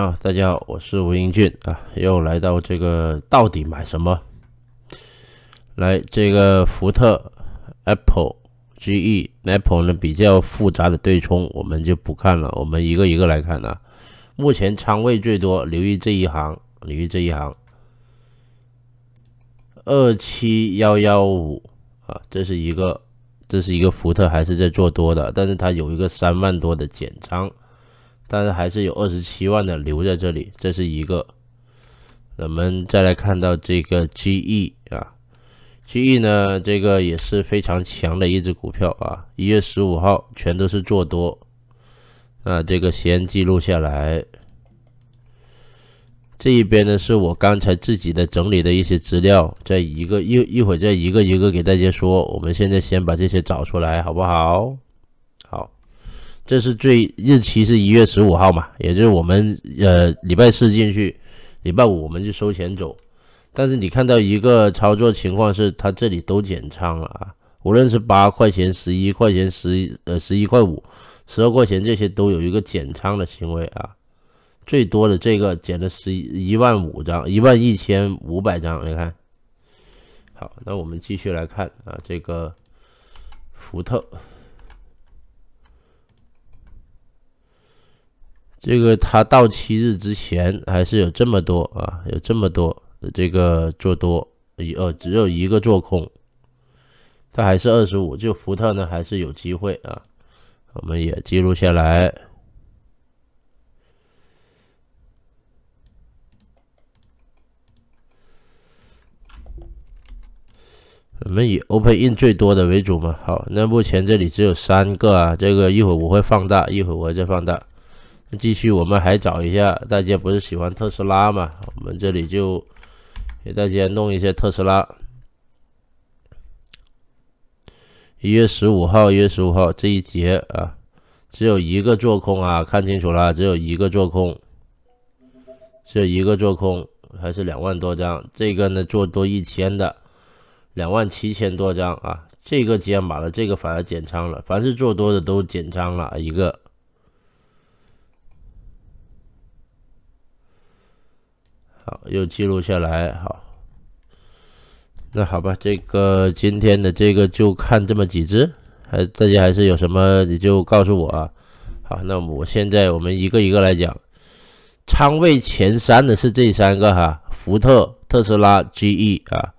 啊，大家好，我是吴英俊啊，又来到这个到底买什么？来这个福特、Apple、GE、Apple 呢比较复杂的对冲，我们就不看了，我们一个一个来看啊。目前仓位最多，留意这一行，留意这一行。二七幺幺五啊，这是一个，这是一个福特，还是在做多的，但是它有一个三万多的减仓。但是还是有二十七万的留在这里，这是一个。我们再来看到这个 GE 啊，GE 呢这个也是非常强的一只股票啊。一月十五号全都是做多啊，这个先记录下来。这一边呢是我刚才自己的整理的一些资料，在一个一一会儿再一个一个给大家说，我们现在先把这些找出来，好不好？好。这是最日期是一月十五号嘛，也就是我们呃礼拜四进去，礼拜五我们就收钱走。但是你看到一个操作情况是，他这里都减仓了啊，无论是八块钱、十一块钱、十呃十一块五、十二块钱这些都有一个减仓的行为啊。最多的这个减了十一一万五张，一万一千五百张，你看。好，那我们继续来看啊，这个福特。这个它到期日之前还是有这么多啊，有这么多这个做多，一呃，只有一个做空，它还是二十五，就福特呢还是有机会啊，我们也记录下来。我们以 open in 最多的为主嘛。好，那目前这里只有三个啊，这个一会我会放大，一会我我再放大。继续，我们还找一下，大家不是喜欢特斯拉嘛？我们这里就给大家弄一些特斯拉。一月十五号，一月十五号这一节啊，只有一个做空啊，看清楚了，只有一个做空，只有一个做空，还是两万多张。这个呢做多一千的，两万七千多张啊。这个减码了，这个反而减仓了。凡是做多的都减仓了一个。好，又记录下来，好，那好吧，这个今天的这个就看这么几只，还大家还是有什么你就告诉我啊。好，那我现在我们一个一个来讲，仓位前三的是这三个哈，福特、特斯拉、GE 啊。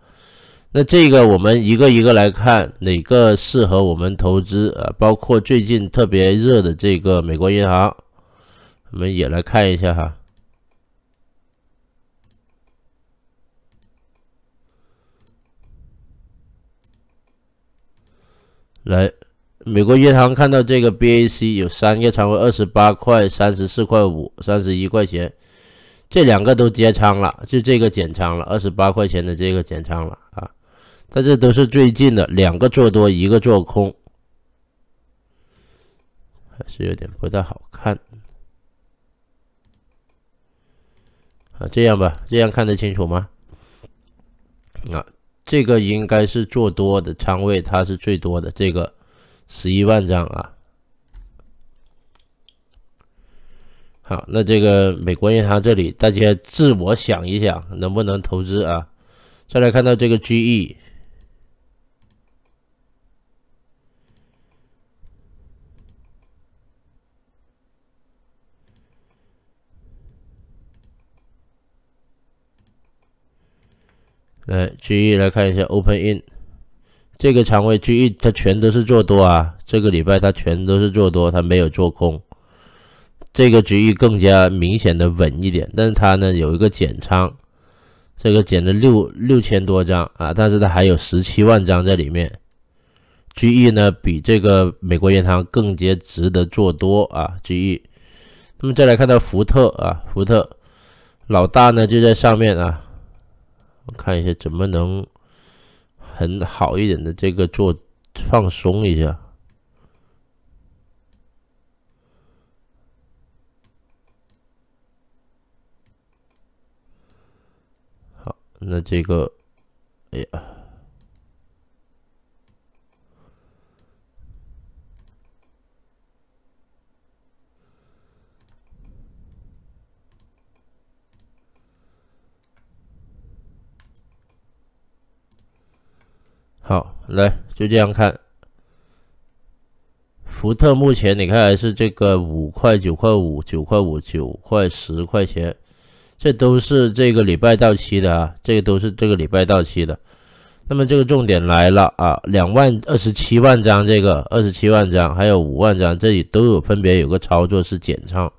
那这个我们一个一个来看哪个适合我们投资啊，包括最近特别热的这个美国银行，我们也来看一下哈。来，美国银行看到这个 BAC 有三个仓位，二十八块、三十四块五、三十一块钱，这两个都接仓了，就这个减仓了，二十八块钱的这个减仓了啊。但这都是最近的，两个做多，一个做空，还是有点不太好看。啊，这样吧，这样看得清楚吗？啊。这个应该是做多的仓位，它是最多的，这个十一万张啊。好，那这个美国银行这里，大家自我想一想，能不能投资啊？再来看到这个 GE。呃，GE 来看一下，Open In 这个仓位，GE 它全都是做多啊，这个礼拜它全都是做多，它没有做空。这个 GE 更加明显的稳一点，但是它呢有一个减仓，这个减了六六千多张啊，但是它还有十七万张在里面。GE 呢比这个美国银行更加值得做多啊，GE。那么再来看到福特啊，福特老大呢就在上面啊。看一下怎么能很好一点的这个做放松一下。好，那这个，哎呀。好，来就这样看。福特目前你看还是这个五块、九块五、九块五、九块十块钱，这都是这个礼拜到期的啊，这个都是这个礼拜到期的。那么这个重点来了啊，两万二十七万张，这个二十七万张，还有五万张，这里都有分别有个操作是减仓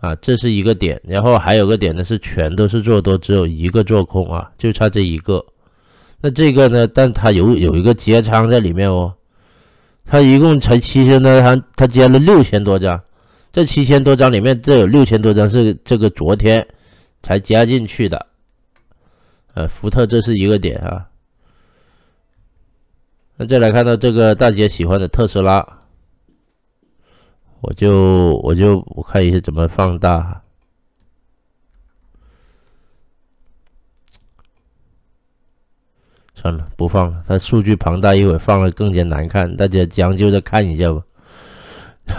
啊，这是一个点，然后还有个点呢是全都是做多，只有一个做空啊，就差这一个。那这个呢？但它有有一个结仓在里面哦，它一共才七千单，它它接了六千多张，这七千多张里面，这有六千多张是这个昨天才加进去的，呃，福特这是一个点啊。那再来看到这个大家喜欢的特斯拉，我就我就我看一下怎么放大哈。算了，不放了。它数据庞大，一会放了更加难看，大家将就着看一下吧。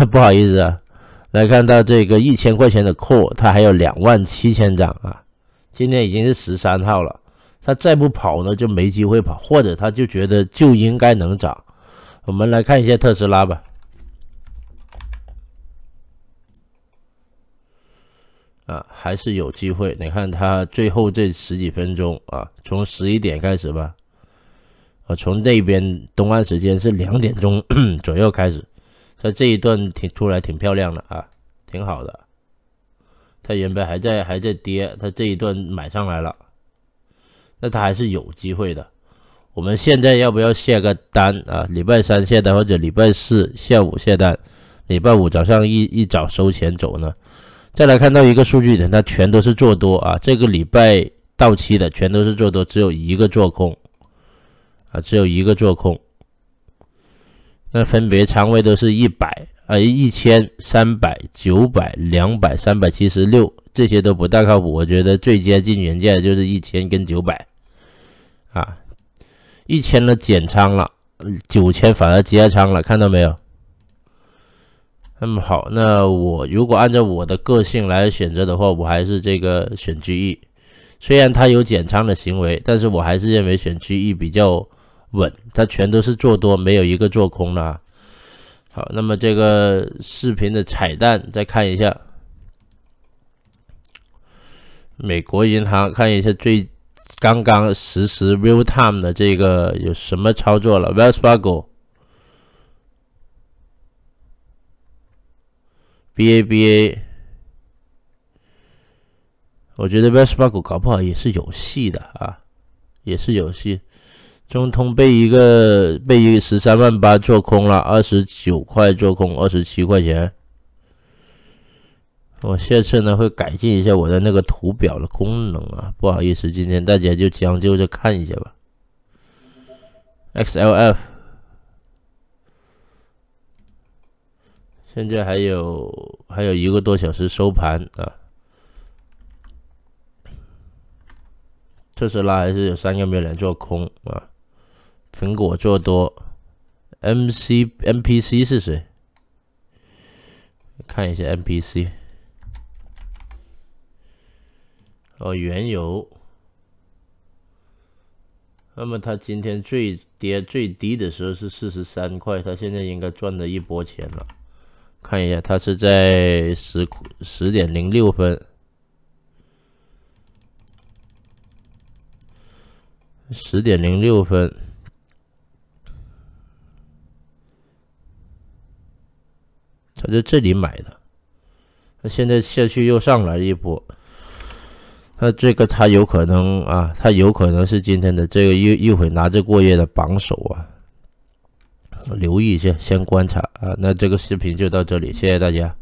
不好意思啊，来看到这个一千块钱的 call，它还有两万七千张啊。今天已经是十三号了，它再不跑呢就没机会跑，或者它就觉得就应该能涨。我们来看一下特斯拉吧。啊，还是有机会。你看它最后这十几分钟啊，从十一点开始吧。我从那边东岸时间是两点钟左右开始，在这一段挺出来挺漂亮的啊，挺好的。它原本还在还在跌，它这一段买上来了，那它还是有机会的。我们现在要不要下个单啊？礼拜三下单或者礼拜四下午下单，礼拜五早上一一早收钱走呢？再来看到一个数据点，它全都是做多啊，这个礼拜到期的全都是做多，只有一个做空。啊，只有一个做空，那分别仓位都是一百啊，一千、三百、九百、两百、三百七十六，这些都不大靠谱。我觉得最接近原价的就是一千跟九百，啊，一千的减仓了，九千反而加仓了，看到没有？那么好，那我如果按照我的个性来选择的话，我还是这个选 g 一，虽然他有减仓的行为，但是我还是认为选 g 一比较。稳，它全都是做多，没有一个做空的。啊。好，那么这个视频的彩蛋，再看一下美国银行，看一下最刚刚实时 real time 的这个有什么操作了。w e s p Fargo B A B A，我觉得 w e s p Fargo 搞不好也是有戏的啊，也是有戏。中通被一个被一十三万八做空了，二十九块做空，二十七块钱。我下次呢会改进一下我的那个图表的功能啊，不好意思，今天大家就将就着看一下吧。XLF 现在还有还有一个多小时收盘啊，特斯拉还是有三个没有脸做空啊。苹果做多，M C M P C 是谁？看一下 M P C，哦，原油。那么它今天最跌最低的时候是四十三块，它现在应该赚了一波钱了。看一下，它是在十十点零六分，十点零六分。他在这里买的，他现在下去又上来一波，那这个他有可能啊，他有可能是今天的这个一一会拿着过夜的榜首啊，留意一下，先观察啊。那这个视频就到这里，谢谢大家。